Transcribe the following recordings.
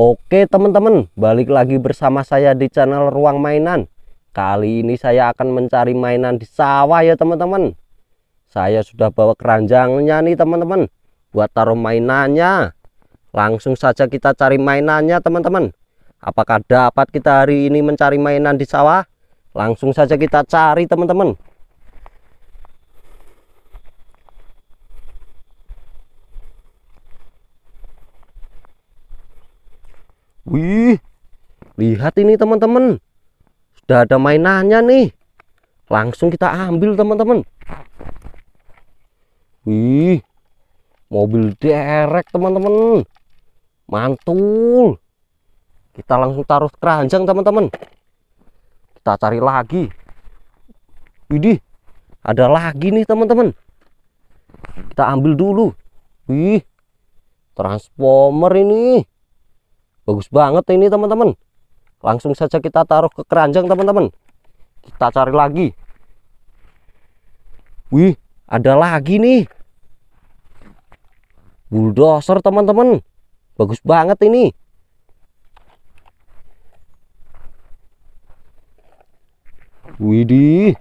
Oke teman-teman, balik lagi bersama saya di channel Ruang Mainan. Kali ini saya akan mencari mainan di sawah ya teman-teman. Saya sudah bawa keranjangnya nih teman-teman. Buat taruh mainannya. Langsung saja kita cari mainannya teman-teman. Apakah dapat kita hari ini mencari mainan di sawah? Langsung saja kita cari teman-teman. Wih, lihat ini teman-teman. Sudah ada mainannya nih. Langsung kita ambil teman-teman. Wih, mobil derek teman-teman. Mantul. Kita langsung taruh keranjang teman-teman. Kita cari lagi. Widih, ada lagi nih teman-teman. Kita ambil dulu. Wih, transformer ini bagus banget ini teman-teman langsung saja kita taruh ke keranjang teman-teman kita cari lagi wih ada lagi nih bulldozer teman-teman bagus banget ini widih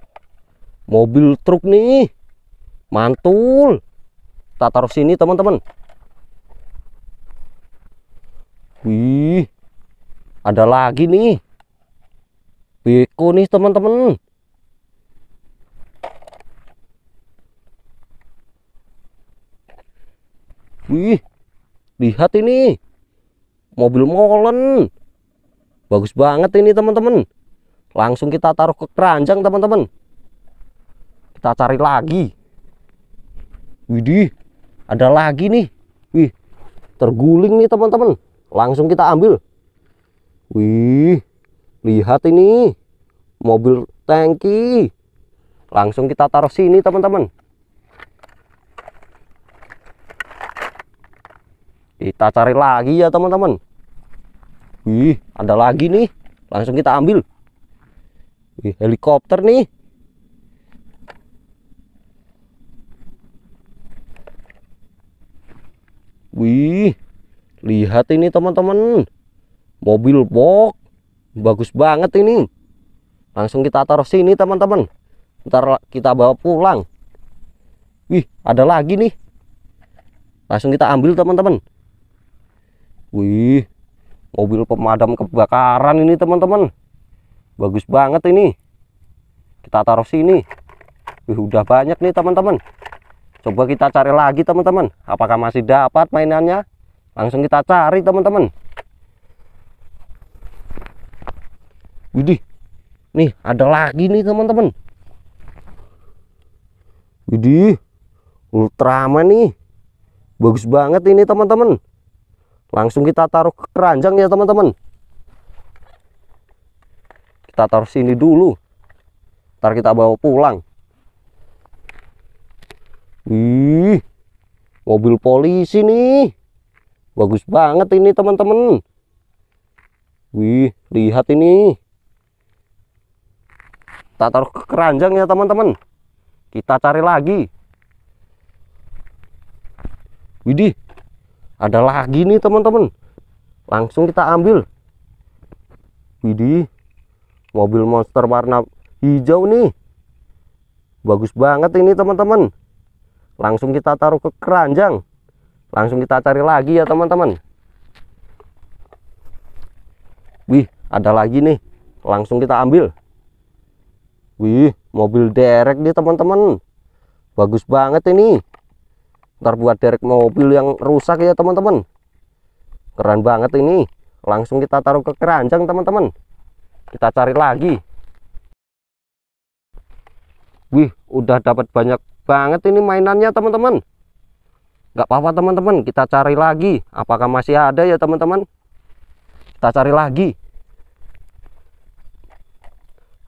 mobil truk nih mantul kita taruh sini teman-teman Wih, ada lagi nih. Beko nih teman-teman. Wih, lihat ini. Mobil molen. Bagus banget ini teman-teman. Langsung kita taruh ke keranjang teman-teman. Kita cari lagi. Widih, ada lagi nih. Wih, terguling nih teman-teman langsung kita ambil wih lihat ini mobil tangki langsung kita taruh sini teman-teman kita cari lagi ya teman-teman wih ada lagi nih langsung kita ambil wih, helikopter nih wih Lihat ini teman-teman. Mobil box. Bagus banget ini. Langsung kita taruh sini teman-teman. Ntar kita bawa pulang. Wih, ada lagi nih. Langsung kita ambil teman-teman. Wih, mobil pemadam kebakaran ini teman-teman. Bagus banget ini. Kita taruh sini. Wih, udah banyak nih teman-teman. Coba kita cari lagi teman-teman. Apakah masih dapat mainannya? langsung kita cari teman-teman widih nih ada lagi nih teman-teman widih ultraman nih bagus banget ini teman-teman langsung kita taruh ke keranjang ya teman-teman kita taruh sini dulu ntar kita bawa pulang Wih, mobil polisi nih bagus banget ini teman-teman wih lihat ini kita taruh ke keranjang ya teman-teman kita cari lagi widih ada lagi nih teman-teman langsung kita ambil widih mobil monster warna hijau nih bagus banget ini teman-teman langsung kita taruh ke keranjang langsung kita cari lagi ya teman-teman wih ada lagi nih langsung kita ambil wih mobil derek nih teman-teman bagus banget ini ntar buat derek mobil yang rusak ya teman-teman keren banget ini langsung kita taruh ke keranjang teman-teman kita cari lagi wih udah dapat banyak banget ini mainannya teman-teman nggak apa-apa teman-teman kita cari lagi apakah masih ada ya teman-teman kita cari lagi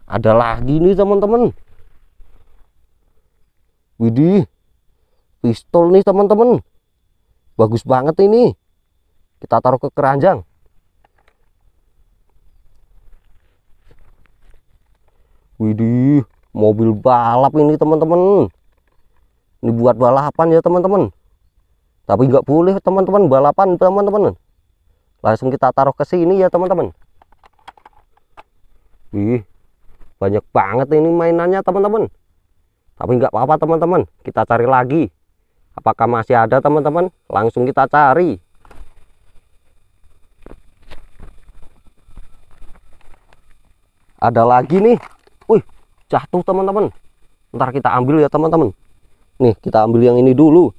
ada lagi nih teman-teman widih pistol nih teman-teman bagus banget ini kita taruh ke keranjang widih mobil balap ini teman-teman ini buat balapan ya teman-teman tapi nggak boleh teman-teman balapan teman-teman langsung kita taruh ke sini ya teman-teman wih banyak banget ini mainannya teman-teman tapi nggak apa-apa teman-teman kita cari lagi apakah masih ada teman-teman langsung kita cari ada lagi nih wih jatuh teman-teman ntar kita ambil ya teman-teman nih kita ambil yang ini dulu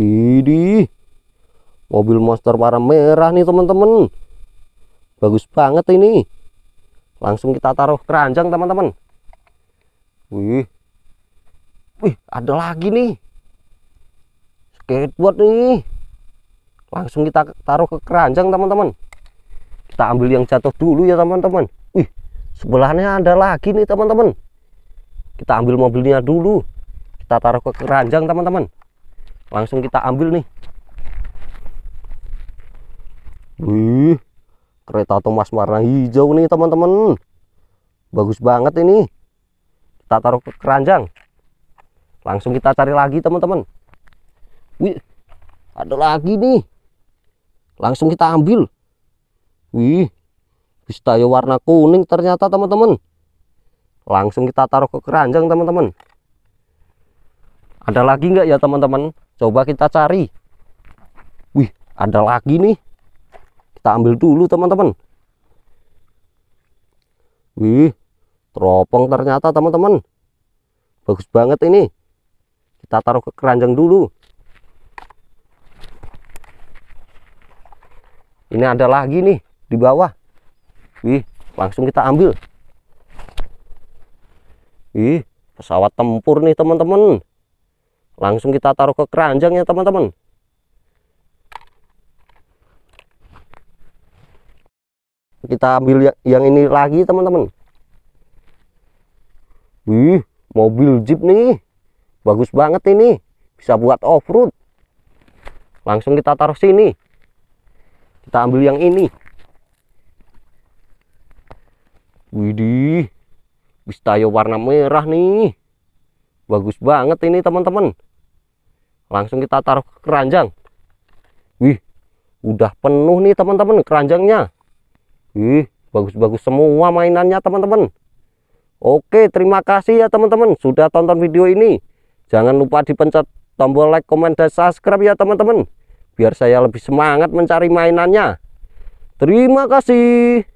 ini mobil monster warna merah nih teman-teman. Bagus banget ini. Langsung kita taruh keranjang teman-teman. Wih. Wih, ada lagi nih. Skateboard nih. Langsung kita taruh ke keranjang teman-teman. Kita ambil yang jatuh dulu ya teman-teman. Wih, sebelahnya ada lagi nih teman-teman. Kita ambil mobilnya dulu. Kita taruh ke keranjang teman-teman langsung kita ambil nih wih kereta Thomas warna hijau nih teman-teman bagus banget ini kita taruh ke keranjang langsung kita cari lagi teman-teman wih ada lagi nih langsung kita ambil wih pistayo warna kuning ternyata teman-teman langsung kita taruh ke keranjang teman-teman ada lagi nggak ya teman-teman coba kita cari wih ada lagi nih kita ambil dulu teman-teman wih teropong ternyata teman-teman bagus banget ini kita taruh ke keranjang dulu ini ada lagi nih di bawah wih langsung kita ambil wih pesawat tempur nih teman-teman langsung kita taruh ke keranjang ya teman-teman kita ambil ya-, yang ini lagi teman-teman wih mobil jeep nih bagus banget ini bisa buat off-road langsung kita taruh sini kita ambil yang ini widih tayo warna merah nih bagus banget ini teman-teman langsung kita taruh ke keranjang wih udah penuh nih teman-teman keranjangnya wih bagus-bagus semua mainannya teman-teman Oke terima kasih ya teman-teman sudah tonton video ini jangan lupa dipencet tombol like komen dan subscribe ya teman-teman biar saya lebih semangat mencari mainannya terima kasih